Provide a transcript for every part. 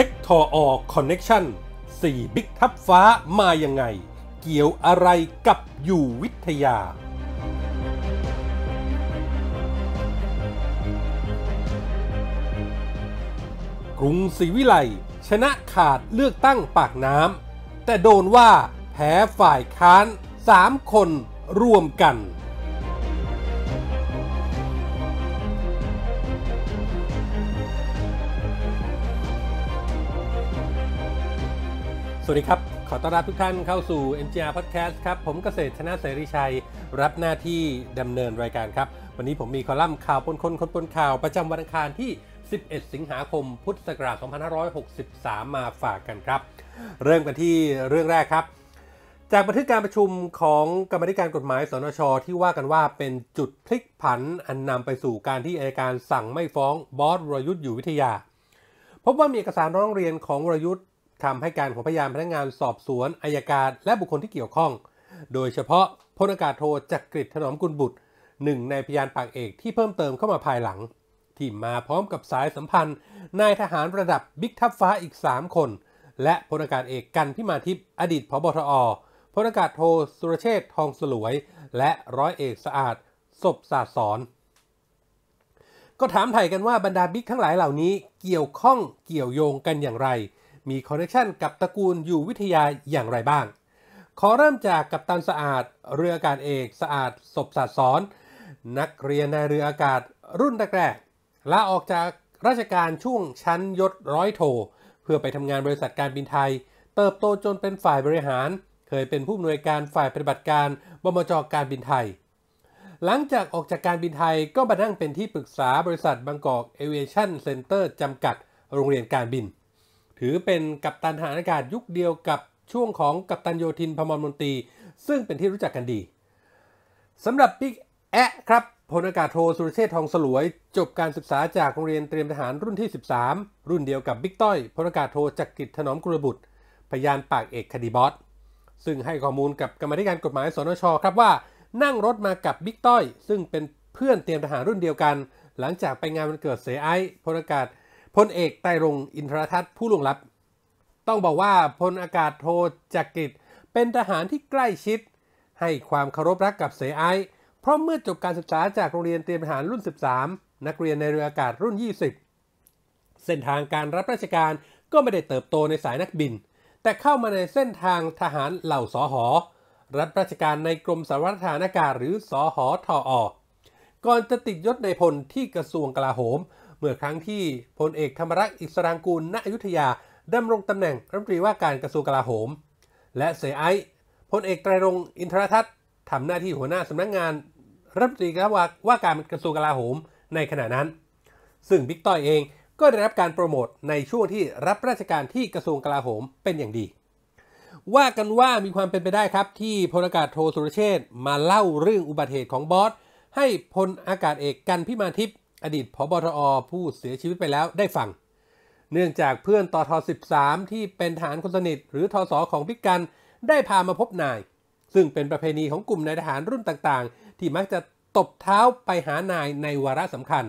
ช็ค ทออคอนเน็กชัสน4บิ๊กทับฟ้ามา ยัง ไง เกี่ยวอะไรกับอยู่ วิทยา กรุงศรีวิไลชนะขาดเลือกตั้งปากน้ำแต่โดนว่าแพ้ฝ่ายค้าน 3 คนรวมกันสวัสดีครับ ขอต้อนรับทุกท่านเข้าสู่ MGR Podcast ครับ ผมเกษตรชนะเสรีชัย รับหน้าที่ดำเนินรายการครับ วันนี้ผมมีคอลัมน์ข่าวปนคนคนปนข่าวประจำวันอังคารที่ 11 สิงหาคม พุทธศักราช 2563 มาฝากกันครับ เริ่มกันที่เรื่องแรกครับ จากบันทึกการประชุมของกรรมธิการกฎหมายสนชที่ว่ากันว่าเป็นจุดพลิกผันอันนำไปสู่การที่อายการสั่งไม่ฟ้องบอสวรยุทธ์อยู่วิทยาพบว่ามีเอกสารร้องเรียนของวรยุทธ์คำให้การของพยานพนักงานสอบสวน อายการ และบุคคลที่เกี่ยวข้อง โดยเฉพาะพลอากาศโทจักริดถนอมกุลบุตรหนึ่งในพยานปากเอกที่เพิ่มเติมเข้ามาภายหลัง ที่มาพร้อมกับสายสัมพันธ์ นายทหารระดับบิ๊กทัพฟ้าอีก 3 คน และพลอากาศเอกกันพิมาทิพย์อดีตพบทอพลอากาศโทสุรเชษทองสลวยและร้อยเอกสะอาด ศพศาสอนก็ถามไถ่กันว่าบรรดาบิ๊กทั้งหลายเหล่านี้เกี่ยวข้องเกี่ยวโยงกันอย่างไรมีคอนเนคชันกับตระกูลอยู่วิทยาอย่างไรบ้าง ขอเริ่มจากกัปตันสะอาด เรืออากาศเอกสะอาดศพศาสตร์สอน นักเรียนในเรืออากาศรุ่นแรกๆลาออกจากราชการช่วงชั้นยศร้อยโท เพื่อไปทำงานบริษัทการบินไทย เติบโตจนเป็นฝ่ายบริหาร เคยเป็นผู้อำนวยการฝ่ายปฏิบัติการบมจการบินไทย หลังจากออกจากการบินไทยก็มานั่งเป็นที่ปรึกษาบริษัทบางกอกเอเวอเรชั่นเซ็นเตอร์จำกัดโรงเรียนการบินถือเป็นกัปตันทหารอากาศยุคเดียวกับช่วงของกัปตันโยธินพมรมนตรี ซึ่งเป็นที่รู้จักกันดีสำหรับบิ๊กแอะครับพลอากาศโทสุรเชษทองสลวย จบการศึกษาจากโรงเรียนเตรียมทหารรุ่นที่ 13 รุ่นเดียวกับบิ๊กต้อยพลอากาศโทจักกิจถนอมกุลบุตรพยานปากเอกคดีบอสซึ่งให้ข้อมูลกับกรรมธิการกฎหมายสนชครับว่านั่งรถมากับบิ๊กต้อยซึ่งเป็นเพื่อนเตรียมทหารรุ่นเดียวกัน หลังจากไปงานวันเกิดเสไอพลอากาศพลเอกไตรง อินทรทัศน์ผู้ลงรับ ต้องบอกว่าพลอากาศโทจักริดเป็นทหารที่ใกล้ชิด ให้ความเคารพรักกับเสไอเพราะเมื่อจบการศึกษาจากโรงเรียนเตรียมทหารรุ่น 13 นักเรียนในเรืออากาศรุ่น 20 เส้นทางการรับราชการก็ไม่ได้เติบโตในสายนักบิน แต่เข้ามาในเส้นทางทหารเหล่าสอหอรับราชการในกรมสารวัสดทการอากาศหรือสอหอทออก่อนจะติดยศในพลที่กระทรวงกลาโหมเมื่อครั้งที่พลเอกธรรมรักษ์อิสรางกูลณอยุธยาดำรงตำแหน่ง รัฐมนตรีว่าการกระทรวงกลาโหม และเสไอพลเอกไตรรงอินทรทัศน์ทำหน้าที่หัวหน้าสำนักงงาน รัฐมนตรีว่าว่าการกระทรวงกลาโหมในขณะนั้น ซึ่งบิ๊กต้อยเองก็ได้รับการโปรโมตในช่วงที่รับราชการที่กระทรวงกลาโหมเป็นอย่างดีว่ากันว่ามีความเป็นไปได้ครับที่พลอากาศโทสุรเชษมาเล่าเรื่องอุบัติเหตุของบอสให้พลอากาศเอกกันพิมาทิพย์อดีตพบตอผู้เสียชีวิตไปแล้วได้ฟังเนื่องจากเพื่อนต่อทอ13ที่เป็นฐานคนสนิท หรือทอสอของพิกัน ได้พามาพบนาย ซึ่งเป็นประเพณีของกลุ่มนายทหารรุ่นต่างๆ ที่มักจะตบเท้าไปหานายในวาระสำคัญ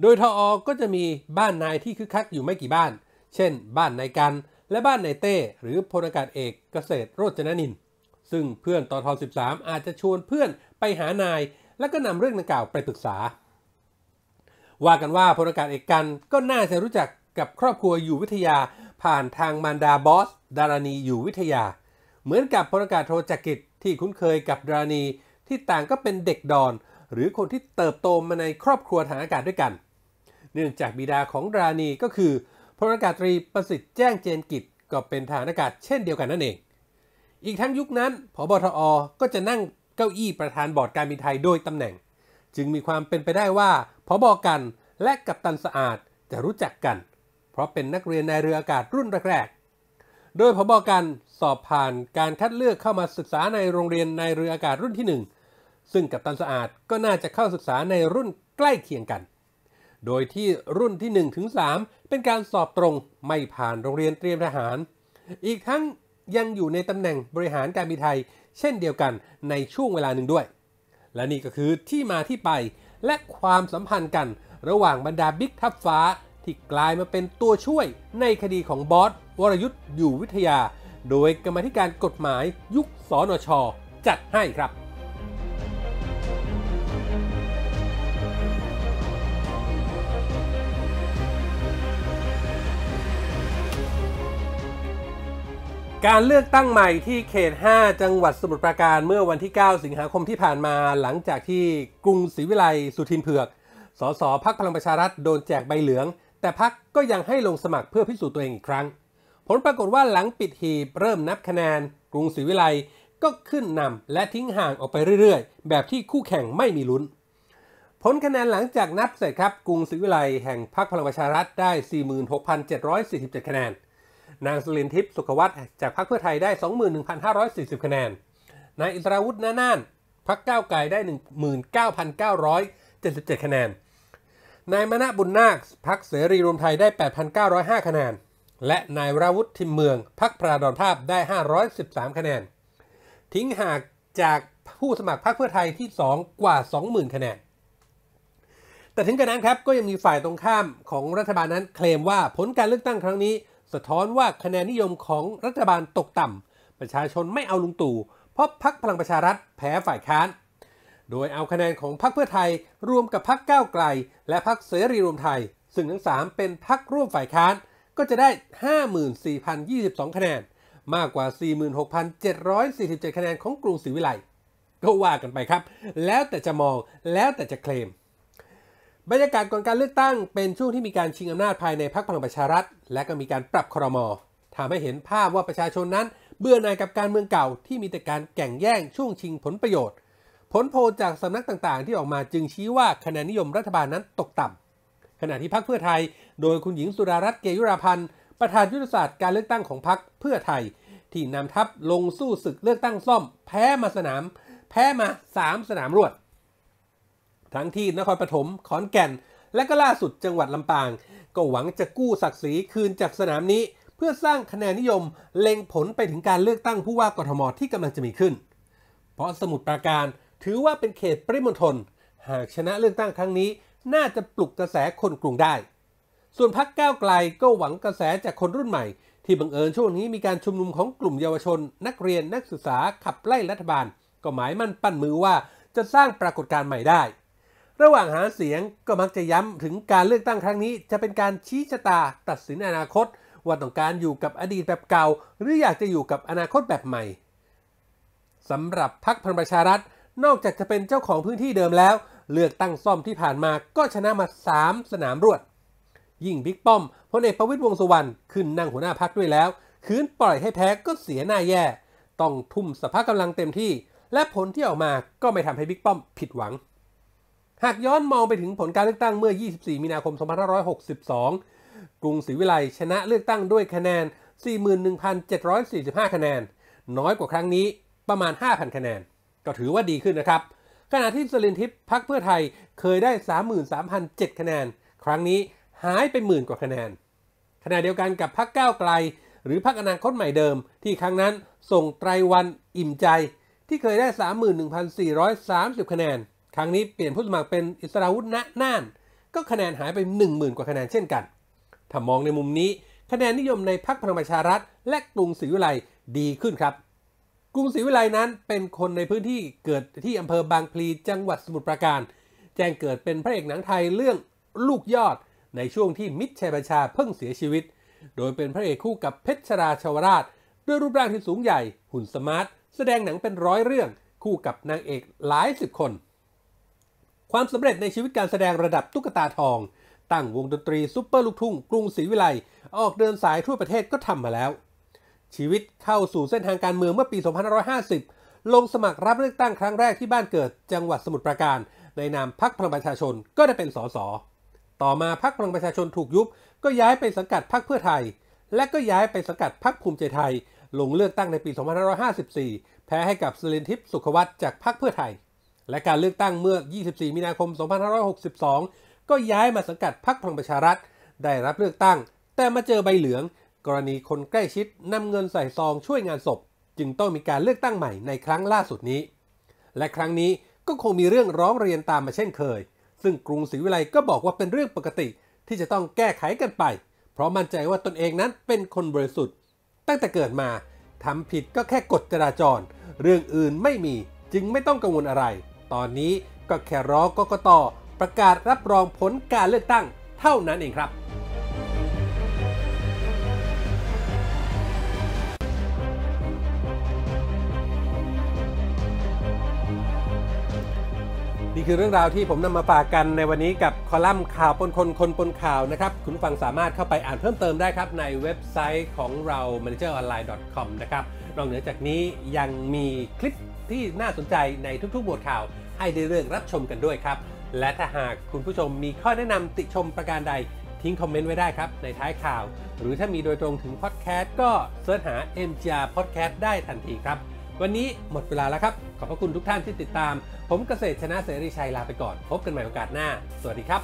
โดยทออก็จะมีบ้านนายที่คึกคักอยู่ไม่กี่บ้าน เช่นบ้านนายกันและบ้านนายเต้หรือพลอากาศเอกเกษตรโรจนนินซึ่งเพื่อนต่อทอ13อาจจะชวนเพื่อนไปหานาย และก็นำเรื่องดังกล่าวไปปรึกษาว่ากันว่าพลอากาศเอกกัน ก็น่าจะรู้จักกับครอบครัวอยู่วิทยา ผ่านทางมารดาบอส ดารณีอยู่วิทยา เหมือนกับพลอากาศโทจักริตที่คุ้นเคยกับดารณี ที่ต่างก็เป็นเด็กดอน หรือคนที่เติบโตมาในครอบครัวทางอากาศด้วยกัน เนื่องจากบิดาของดารานีก็คือพลอากาศตรีประสิทธิ์แจ้งเจนกิจก็เป็นฐานอากาศเช่นเดียวกันนั่นเอง อีกทั้งยุคนั้นพบทอก็จะนั่งเก้าอี้ประธานบอร์ดการบินไทยโดยตำแหน่ง จึงมีความเป็นไปได้ว่าพอบอกันและกัปตันสะอาดจะรู้จักกัน เพราะเป็นนักเรียนในเรืออากาศรุ่นแรกๆโดยพอบอกันสอบผ่านการคัดเลือกเข้ามาศึกษาในโรงเรียนในเรืออากาศรุ่นที่ 1 ซึ่งกัปตันสะอาดก็น่าจะเข้าศึกษาในรุ่นใกล้เคียงกัน โดยที่รุ่นที่1ถึง3เป็นการสอบตรง ไม่ผ่านโรงเรียนเตรียมทหาร อีกทั้งยังอยู่ในตำแหน่งบริหารการบินไทยเช่นเดียวกันในช่วงเวลาหนึ่งด้วย และนี่ก็คือที่มาที่ไปและความสัมพันธ์กันระหว่างบรรดาบิ๊กทัพฟ้า ที่กลายมาเป็นตัวช่วย ในคดีของบอสวรยุทธ์อยู่วิทยา โดยกรรมธิการกฎหมายยุคสนช จัดให้ครับการเลือกตั้งใหม่ที่เขต 5 จังหวัดสมุทรปราการ เมื่อวันที่ 9 สิงหาคมที่ผ่านมา หลังจากที่กรุงศรีวิไล สุทินเผือกสสพักพลังประชารัฐโดนแจกใบเหลือง แต่พักก็ยังให้ลงสมัครเพื่อพิสูจน์ตัวเองอีกครั้ง ผลปรากฏว่าหลังปิดหีบเริ่มนับคะแนน กรุงศรีวิไลก็ขึ้นนำและทิ้งห่างออกไปเรื่อยๆ แบบที่คู่แข่งไม่มีลุ้น ผลคะแนนหลังจากนับเสร็จครับกรุงศรีวิไลแห่งพักพลังประชารัฐได้ 46,747 คะแนนนางสลินทิพย์สุขวัตจากพรรคเพื่อไทยได้ 21,540 คะแนน นายอิสราวุฒินาน่านพรรคก้าวไกลได้ 19,977 คะแนน นายมณะบุญนาคพรรคเสรีรวมไทยได้ 8,905 คะแนน และนายวราวุฒิทิมเมืองพรรคพระดอนภาพได้ 513 คะแนน ทิ้งห่างจากผู้สมัครพรรคเพื่อไทยที่ 2 กว่า 20,000 คะแนน แต่ถึงกระนั้นครับก็ยังมีฝ่ายตรงข้ามของรัฐบาลนั้นเคลมว่าผลการเลือกตั้งครั้งนี้สะท้อนว่าคะแนนนิยมของรัฐบาลตกต่ำประชาชนไม่เอาลุงตู่เพราะพักพลังประชารัฐแพ้ฝ่ายค้าน โดยเอาคะแนนของพักเพื่อไทยรวมกับพักก้าวไกล และพักเสรีรวมไทย ซึ่งทั้งสามเป็นพักร่วมฝ่ายค้านก็จะได้ 54,022 คะแนน มากกว่า 46,747 คะแนนของกรุงศรีวิไลก็ว่ากันไปครับ แล้วแต่จะมองแล้วแต่จะเคลมบรรยากาศก่อนการเลือกตั้ง เป็นช่วงที่มีการชิงอำนาจภายในพรรคพลังประชารัฐและก็มีการปรับครมอทำให้เห็นภาพว่าประชาชนนั้นเบื่อหน่ายกับการเมืองเก่าที่มีแต่การแข่งแย่งช่วงชิงผลประโยชน์ ผลโพลจากสำนักต่างๆ ที่ออกมาจึงชี้ว่าคะแนนนิยมรัฐบาลนั้นตกต่ำขณะที่พรรคเพื่อไทยโดยคุณหญิงสุดารัตน์เกยุราพันธ์ประธานยุทธศาสตร์การเลือกตั้งของพรรคเพื่อไทย ที่นำทัพลงสู้ศึกเลือกตั้งซ่อม แพ้มาสนาม แพ้มา 3 สนามรวดทั้งที่นครปฐมขอนแก่น และก็ล่าสุดจังหวัดลำปางก็หวังจะกู้ศักดิ์ศรีคืนจากสนามนี้ เพื่อสร้างคะแนนนิยม เล็งผลไปถึงการเลือกตั้งผู้ว่ากทมที่กำลังจะมีขึ้น เพราะสมุทรปราการถือว่าเป็นเขตปริมณฑลหากชนะเลือกตั้งครั้งนี้น่าจะปลุกกระแสคนกรุงได้ ส่วนพักก้าวไกลก็หวังกระแสจากคนรุ่นใหม่ ที่บังเอิญช่วงนี้มีการชุมนุมของกลุ่มเยาวชน นักเรียนนักศึกษาขับไล่รัฐบาล ก็หมายมั่นปั้นมือว่าจะสร้างปรากฏการณ์ใหม่ได้ระหว่างหาเสียงก็มักจะย้ำถึงการเลือกตั้งครั้งนี้จะเป็นการชี้ชะตา ตัดสินอนาคตว่าต้องการอยู่กับอดีตแบบเก่า หรืออยากจะอยู่กับอนาคตแบบใหม่สำหรับพรรคพลังประชารัฐนอกจากจะเป็นเจ้าของพื้นที่เดิมแล้ว เลือกตั้งซ่อมที่ผ่านมาก็ชนะมา3สนามรวดยิ่งบิ๊กป้อมพลเอกประวิตยวงสุวรรณขึ้นนั่งหัวหน้าพักด้วยแล้ว คืนปล่อยให้แพ้ก็เสียหน้าแย่ ต้องทุ่มสภาพกำลังเต็มที่ และผลที่ออกมาก็ไม่ทำให้บิ๊กป้อมผิดหวังหากย้อนมองไปถึงผลการเลือกตั้งเมื่อ 24 มีนาคม2562 กรุงศรีวิไลชนะเลือกตั้งด้วยคะแนน 41,745 คะแนน น้อยกว่าครั้งนี้ประมาณ 5,000 คะแนน ก็ถือว่าดีขึ้นนะครับ ขณะที่สลินทิพย์พักเพื่อไทยเคยได้ 33,007คะแนน ครั้งนี้หายไปหมื่นกว่าคะแนน ขณะเดียวกันกับพักก้าวไกล หรือพักอนาคตใหม่เดิมที่ครั้งนั้นส่งไตรวันอิ่มใจ ที่เคยได้ 31,430 คะแนนครั้งนี้เปลี่ยนผู้สมัครเป็นอิสราวุฒณน่านก็คะแนนหายไป1 0,000กว่าคะแนนเช่นกัน ถ้ามองในมุมนี้ คะแนนนิยมในพรรคพลังประชารัฐและกรุงศรีวิไลดีขึ้นครับกรุงศรีวิไลนั้น เป็นคนในพื้นที่เกิดที่อำเภอบางพลีจังหวัดสมุทรปราการ แจ้งเกิดเป็นพระเอกหนังไทยเรื่องลูกยอด ในช่วงที่มิตรชัยบัญชาเพิ่งเสียชีวิต โดยเป็นพระเอกคู่กับเพชรราชวราชด้วยรูปร่างที่สูงใหญ่ หุ่นสมาร์ทแสดงหนังเป็นร้อยเรื่องคู่กับนางเอกหลายสิบคนความสำเร็จในชีวิตการแสดงระดับตุ๊กตาทอง ตั้งวงดนตรี ซุปเปอร์ลูกทุ่งกรุงศรีวิไลออกเดินสายทั่วประเทศก็ทำมาแล้ว ชีวิตเข้าสู่เส้นทางการเมืองเมื่อปี 2550 ลงสมัครรับเลือกตั้งครั้งแรกที่บ้านเกิด จังหวัดสมุทรปราการ ในนามพักพลังประชาชนก็ได้เป็นสสต่อมาพักพลังประชาชนถูกยุบ ก็ย้ายไปสังกัดพักเพื่อไทย และก็ย้ายไปสังกัดพักภูมิใจไทยลงเลือกตั้งในปี 2554 แพ้ให้กับสลินทิพย์สุขวัตจากพักเพื่อไทยและการเลือกตั้งเมื่อ 24มีนาคม2562ก็ย้ายมาสังกัดพรรคพลังประชารัฐ ได้รับเลือกตั้ง แต่มาเจอใบเหลือง กรณีคนใกล้ชิดนำเงินใส่ซองช่วยงานศพจึงต้องมีการเลือกตั้งใหม่ในครั้งล่าสุดนี้ และครั้งนี้ก็คงมีเรื่องร้องเรียนตามมาเช่นเคย ซึ่งกรุงศรีวิไลก็บอกว่าเป็นเรื่องปกติ ที่จะต้องแก้ไขกันไป เพราะมั่นใจว่าตนเองนั้นเป็นคนบริสุทธิ์ตั้งแต่เกิดมาทำผิดก็แค่กฎจราจร เรื่องอื่นไม่มี จึงไม่ต้องกังวลอะไรตอนนี้ก็แค่รอกกตประกาศรับรองผลการเลือกตั้งเท่านั้นเองครับ นี่คือเรื่องราวที่ผมนำมาฝากกันในวันนี้กับคอลัมน์ข่าวปนคน คนปนข่าวนะครับ คุณฟังสามารถเข้าไปอ่านเพิ่มเติมได้ครับ ในเว็บไซต์ของเรา manageronline.com นะครับ นอกเหนือจากนี้ยังมีคลิปที่น่าสนใจในทุกๆ บทข่าวให้ได้เรื่องรับชมกันด้วยครับ และถ้าหากคุณผู้ชมมีข้อแนะนำติชมประการใดทิ้งคอมเมนต์ไว้ได้ครับในท้ายข่าว หรือถ้ามีโดยตรงถึงพอดแคสต์ก็เสิร์ชหา MGR Podcast ได้ทันทีครับ วันนี้หมดเวลาแล้วครับ ขอบพระคุณทุกท่านที่ติดตาม ผมเกษตรชนะเสรีชัยลาไปก่อน พบกันใหม่โอกาสหน้า สวัสดีครับ